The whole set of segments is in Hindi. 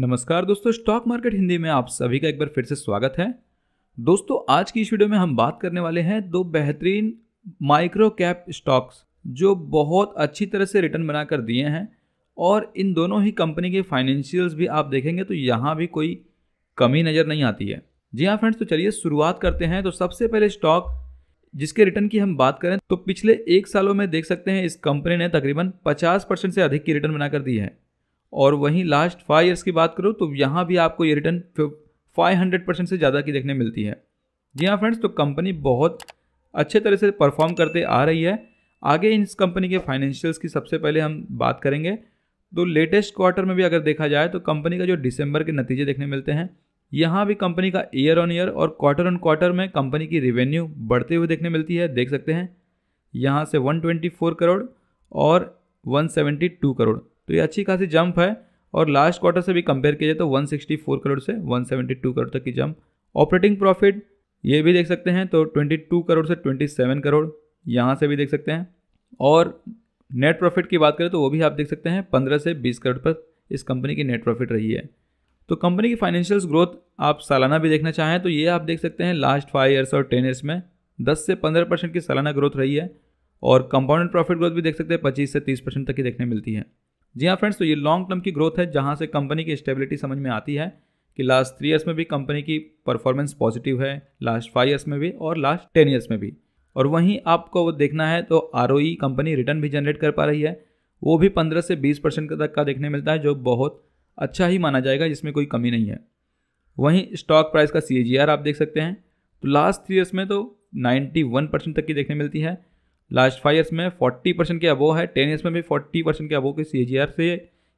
नमस्कार दोस्तों स्टॉक मार्केट हिंदी में आप सभी का एक बार फिर से स्वागत है दोस्तों आज की इस वीडियो में हम बात करने वाले हैं दो बेहतरीन माइक्रो कैप स्टॉक्स जो बहुत अच्छी तरह से रिटर्न बनाकर दिए हैं और इन दोनों ही कंपनी के फाइनेंशियल्स भी आप देखेंगे तो यहाँ भी कोई कमी नज़र नहीं आती है जी हाँ फ्रेंड्स तो चलिए शुरुआत करते हैं तो सबसे पहले स्टॉक जिसके रिटर्न की हम बात करें तो पिछले एक सालों में देख सकते हैं इस कंपनी ने तकरीबन 50 परसेंट से अधिक की रिटर्न बनाकर दी है और वहीं लास्ट फाइव ईयर्स की बात करूँ तो यहाँ भी आपको ये रिटर्न फाइव हंड्रेड परसेंट से ज़्यादा की देखने मिलती है जी हाँ फ्रेंड्स तो कंपनी बहुत अच्छे तरह से परफॉर्म करते आ रही है आगे इस कंपनी के फाइनेंशियल्स की सबसे पहले हम बात करेंगे तो लेटेस्ट क्वार्टर में भी अगर देखा जाए तो कंपनी का जो दिसंबर के नतीजे देखने मिलते हैं यहाँ भी कंपनी का ईयर ऑन ईयर और क्वार्टर ऑन क्वार्टर में कंपनी की रेवेन्यू बढ़ते हुए देखने मिलती है देख सकते हैं यहाँ से 124 करोड़ और 172 करोड़ तो ये अच्छी खासी जंप है और लास्ट क्वार्टर से भी कंपेयर किया जाए तो 164 करोड़ से 172 करोड़ तक की जंप ऑपरेटिंग प्रॉफिट ये भी देख सकते हैं तो 22 करोड़ से 27 करोड़ यहाँ से भी देख सकते हैं और नेट प्रॉफिट की बात करें तो वो भी आप देख सकते हैं 15 से 20 करोड़ पर इस कंपनी की नेट प्रॉफिट रही है तो कंपनी की फाइनेंशियल्स ग्रोथ आप सालाना भी देखना चाहें तो ये आप देख सकते हैं लास्ट फाइव ईयर्स और टेन ईयर्स में दस से पंद्रह परसेंट की सालाना ग्रोथ रही है और कंपाउंड प्रॉफिट ग्रोथ भी देख सकते हैं पच्चीस से तीस परसेंट तक की देखने मिलती है जी हाँ फ्रेंड्स तो ये लॉन्ग टर्म की ग्रोथ है जहाँ से कंपनी की स्टेबिलिटी समझ में आती है कि लास्ट थ्री ईयर्स में भी कंपनी की परफॉर्मेंस पॉजिटिव है लास्ट फाइव ईयर्स में भी और लास्ट टेन ईयर्स में भी और वहीं आपको वो देखना है तो आर कंपनी रिटर्न भी जनरेट कर पा रही है वो भी पंद्रह से बीस परसेंट तक का देखने मिलता है जो बहुत अच्छा ही माना जाएगा जिसमें कोई कमी नहीं है वहीं स्टॉक प्राइस का सी आप देख सकते हैं तो लास्ट थ्री ईयर्स में तो नाइन्टी परसेंट तक की देखने मिलती है लास्ट फाइव ईयर्स में 40 परसेंट के अबो है टेन ईयर्स में भी 40 परसेंट के अबो के सी से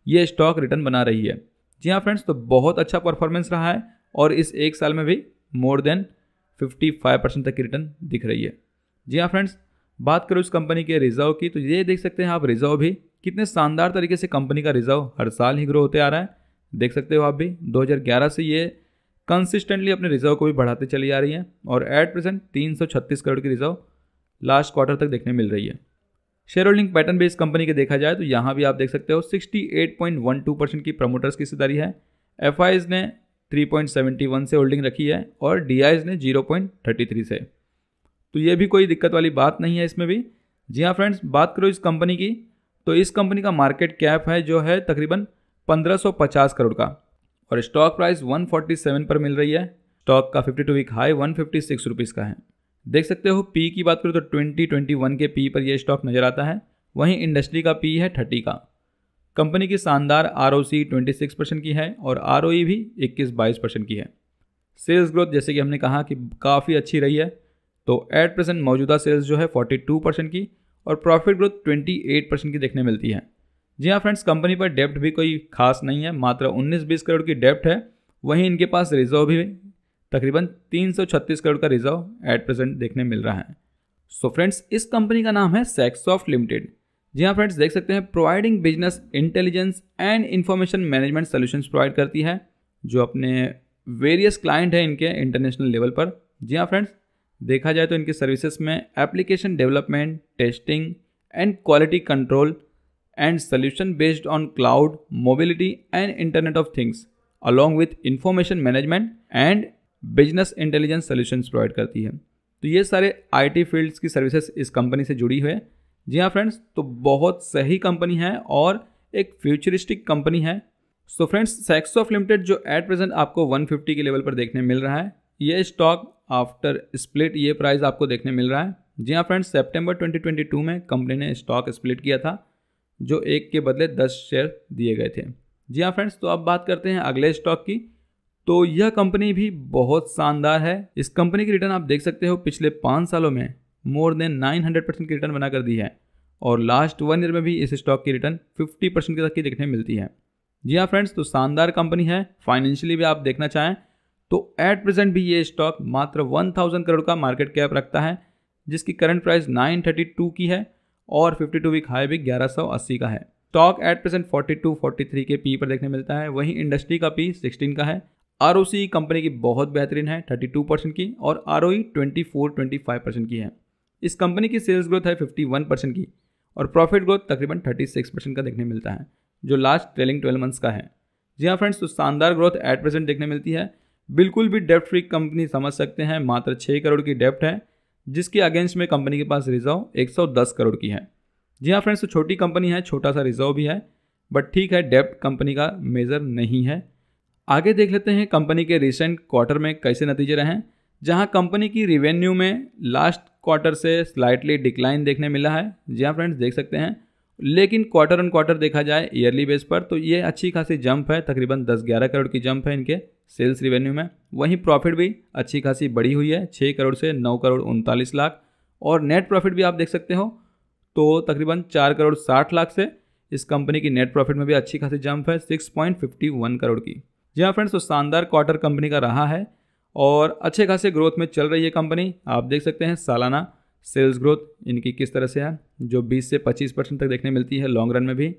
ये स्टॉक रिटर्न बना रही है जी हाँ फ्रेंड्स तो बहुत अच्छा परफॉर्मेंस रहा है और इस एक साल में भी मोर देन 55 परसेंट तक की रिटर्न दिख रही है जी हाँ फ्रेंड्स बात करो इस कंपनी के रिजर्व की तो ये देख सकते हैं आप रिजर्व भी कितने शानदार तरीके से कंपनी का रिजर्व हर साल ही ग्रो होते आ रहा है देख सकते हो आप भी ग्यारह से ये कंसिस्टेंटली अपने रिजर्व को भी बढ़ाते चली आ रही है और एट प्रेजेंट छत्तीस करोड़ की रिजर्व लास्ट क्वार्टर तक देखने मिल रही है share holding pattern based company के देखा जाए तो यहाँ भी आप देख सकते हो 68.12 परसेंट की प्रमोटर्स की हिस्सेदारी है एफ ने 3.71 से होल्डिंग रखी है और डी ने 0.33 से तो ये भी कोई दिक्कत वाली बात नहीं है इसमें भी जी हाँ फ्रेंड्स बात करो इस कंपनी की तो इस कंपनी का मार्केट कैप है जो है तकरीबन 1550 करोड़ का और स्टॉक प्राइस 147 पर मिल रही है स्टॉक का 52 वीक हाई 156 रुपीस का है देख सकते हो पी की बात करें तो ट्वेंटी ट्वेंटी वन के पी पर यह स्टॉक नज़र आता है वहीं इंडस्ट्री का पी है थर्टी का कंपनी की शानदार R O C twenty six percent की है और आर ओ ई भी इक्कीस बाईस परसेंट की है सेल्स ग्रोथ जैसे कि हमने कहा कि काफ़ी अच्छी रही है तो एट परसेंट मौजूदा सेल्स जो है फोर्टी टू परसेंट की और profit growth twenty eight percent की देखने मिलती है जी हाँ फ्रेंड्स कंपनी पर डेप्ट भी कोई खास नहीं है मात्र उन्नीस बीस करोड़ की डेप्ट है वहीं इनके पास रिजर्व भी तकरीबन 336 करोड़ का रिजर्व एट प्रेजेंट देखने मिल रहा है सो so फ्रेंड्स इस कंपनी का नाम है सेक्सॉफ्ट लिमिटेड जी हाँ फ्रेंड्स देख सकते हैं providing business intelligence and information management solution provide करती है जो अपने वेरियस क्लाइंट हैं इनके इंटरनेशनल लेवल पर जी हाँ फ्रेंड्स देखा जाए तो इनके सर्विसेज में application development testing and quality control and solution based on cloud mobility and internet of things along with information management and business intelligence solutions provide करती है तो ये सारे आईटी फील्ड्स की सर्विसेज इस कंपनी से जुड़ी हुई है जी हाँ फ्रेंड्स तो बहुत सही कंपनी है और एक फ्यूचरिस्टिक कंपनी है so friends Saksoft limited जो एट प्रेजेंट आपको 150 के लेवल पर देखने मिल रहा है ये स्टॉक आफ्टर स्प्लिट ये प्राइस आपको देखने मिल रहा है जी हाँ फ्रेंड्स सेप्टेम्बर 2022 में कंपनी ने स्टॉक स्प्लिट किया था जो एक के बदले 10 शेयर दिए गए थे जी हाँ फ्रेंड्स तो अब बात करते हैं अगले स्टॉक की तो यह कंपनी भी बहुत शानदार है इस कंपनी की रिटर्न आप देख सकते हो पिछले पाँच सालों में more than nine hundred percent की रिटर्न बना कर दी है और लास्ट वन ईयर में भी इस स्टॉक की रिटर्न फिफ्टी परसेंट तक की देखने मिलती है जी हाँ फ्रेंड्स तो शानदार कंपनी है फाइनेंशियली भी आप देखना चाहें तो एट प्रेजेंट भी ये स्टॉक मात्र वन थाउजेंड करोड़ का मार्केट कैप रखता है जिसकी current price nine thirty two की है और फिफ्टी टू वीक हाई भी ग्यारह सौ अस्सी का है stock at present forty two forty three के पी पर देखने मिलता है वहीं इंडस्ट्री का पी सिक्सटीन का है आर कंपनी की बहुत बेहतरीन है 32 परसेंट की और R O twenty five percent की है इस कंपनी की सेल्स ग्रोथ है 51 परसेंट की और प्रॉफिट ग्रोथ तकरीबन 36 परसेंट का देखने मिलता है जो लास्ट ट्रेलिंग ट्वेल्व मंथ्स का है जी हाँ फ्रेंड्स तो शानदार ग्रोथ एट प्रेजेंट देखने मिलती है बिल्कुल भी डेप्ट फ्री कंपनी समझ सकते हैं मात्र छः करोड़ की डेप्ट है जिसके अगेंस्ट में कंपनी के पास रिजर्व 110 करोड़ की है जी हाँ फ्रेंड्स तो छोटी कंपनी है छोटा सा रिजर्व भी है बट ठीक है डेप्ट कंपनी का मेज़र नहीं है आगे देख लेते हैं कंपनी के रिसेंट क्वार्टर में कैसे नतीजे रहे हैं जहां कंपनी की रिवेन्यू में लास्ट क्वार्टर से स्लाइटली डिक्लाइन देखने मिला है जी हाँ फ्रेंड्स देख सकते हैं लेकिन क्वार्टर ऑन क्वार्टर देखा जाए ईयरली बेस पर तो ये अच्छी खासी जंप है तकरीबन 10-11 करोड़ की जंप है इनके सेल्स रिवेन्यू में वहीं प्रॉफिट भी अच्छी खासी बढ़ी हुई है 6 करोड़ से 9 करोड़ उनतालीस लाख और नेट प्रॉफिट भी आप देख सकते हो तो तकरीबन चार करोड़ साठ लाख से इस कंपनी की नेट प्रॉफिट में भी अच्छी खासी जंप है six point fifty one crore की जी हाँ फ्रेंड्स तो शानदार क्वार्टर कंपनी का रहा है और अच्छे खासे ग्रोथ में चल रही है कंपनी आप देख सकते हैं सालाना सेल्स ग्रोथ इनकी किस तरह से है जो 20 से 25 परसेंट तक देखने मिलती है लॉन्ग रन में भी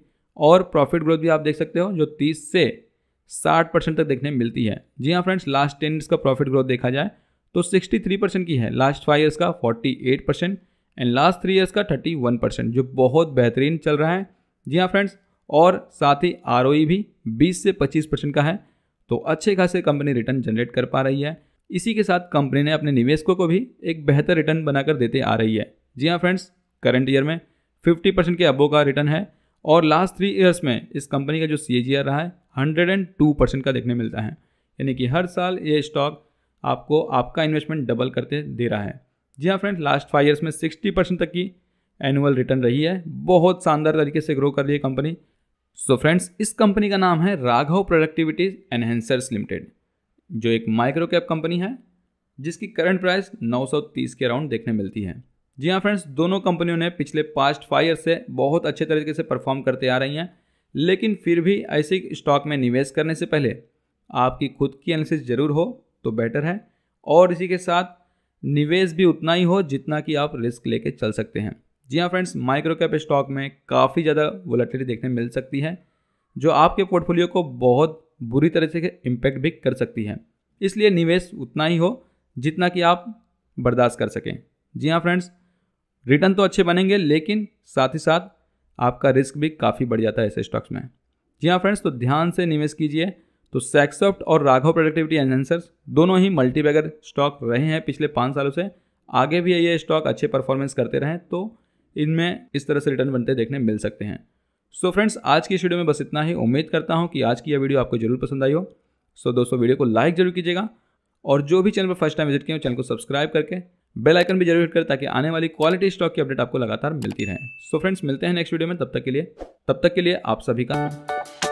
और प्रॉफिट ग्रोथ भी आप देख सकते हो जो 30 से 60 परसेंट तक देखने मिलती है जी हाँ फ्रेंड्स लास्ट टेन ईयर्स का प्रॉफिट ग्रोथ देखा जाए तो 63 परसेंट की है लास्ट फाइव ईयर्स का 48 percent and last three years का 31 परसेंट जो बहुत बेहतरीन चल रहा है जी हाँ फ्रेंड्स और साथ ही आर e भी बीस से पच्चीस परसेंट का है तो अच्छे खासे कंपनी रिटर्न जनरेट कर पा रही है इसी के साथ कंपनी ने अपने निवेशकों को भी एक बेहतर रिटर्न बनाकर देते आ रही है जी हाँ फ्रेंड्स करंट ईयर में 50 परसेंट के अबो का रिटर्न है और लास्ट थ्री ईयर्स में इस कंपनी का जो सी रहा है हंड्रेड परसेंट का देखने मिलता है यानी कि हर साल ये स्टॉक आपको आपका इन्वेस्टमेंट डबल करते दे रहा है जी हाँ फ्रेंड्स लास्ट फाइव ईयर्स में सिक्सटी परसेंट तक की एनुअल रिटर्न रही है बहुत शानदार तरीके से ग्रो कर रही है कंपनी सो so फ्रेंड्स इस कंपनी का नाम है राघव प्रोडक्टिविटी एनहेंसर्स लिमिटेड जो एक माइक्रो कैप कंपनी है जिसकी करंट प्राइस 930 के अराउंड देखने मिलती है जी हाँ फ्रेंड्स दोनों कंपनियों ने पिछले पास्ट फाइव ईयर से बहुत अच्छे तरीके से परफॉर्म करते आ रही हैं लेकिन फिर भी ऐसे स्टॉक में निवेश करने से पहले आपकी खुद की एनालिसिस ज़रूर हो तो बेटर है और इसी के साथ निवेश भी उतना ही हो जितना कि आप रिस्क लेके चल सकते हैं जी हाँ फ्रेंड्स माइक्रो कैप स्टॉक में काफ़ी ज़्यादा वोलेटिलिटी देखने मिल सकती है जो आपके पोर्टफोलियो को बहुत बुरी तरह से इम्पैक्ट भी कर सकती है इसलिए निवेश उतना ही हो जितना कि आप बर्दाश्त कर सकें जी हाँ फ्रेंड्स रिटर्न तो अच्छे बनेंगे लेकिन साथ ही साथ आपका रिस्क भी काफ़ी बढ़ जाता है ऐसे स्टॉक्स में जी हाँ फ्रेंड्स तो ध्यान से निवेश कीजिए तो सैक्सॉफ्ट और राघव प्रोडक्टिविटी एनहेंसर्स दोनों ही मल्टीबैगर स्टॉक रहे हैं पिछले पाँच सालों से आगे भी ये स्टॉक अच्छे परफॉर्मेंस करते रहें तो इनमें इस तरह से रिटर्न बनते देखने मिल सकते हैं सो so फ्रेंड्स आज की इस वीडियो में बस इतना ही उम्मीद करता हूँ कि आज की यह वीडियो आपको जरूर पसंद आई हो सो so दोस्तों वीडियो को लाइक जरूर कीजिएगा और जो भी चैनल पर फर्स्ट टाइम विजिट किए चैनल को सब्सक्राइब करके बेल आइकन भी जरूर हिट करें ताकि आने वाली क्वालिटी स्टॉक की अपडेट आपको लगातार मिलती रहे सो so फ्रेंड्स मिलते हैं नेक्स्ट वीडियो में तब तक के लिए तब तक के लिए आप सभी का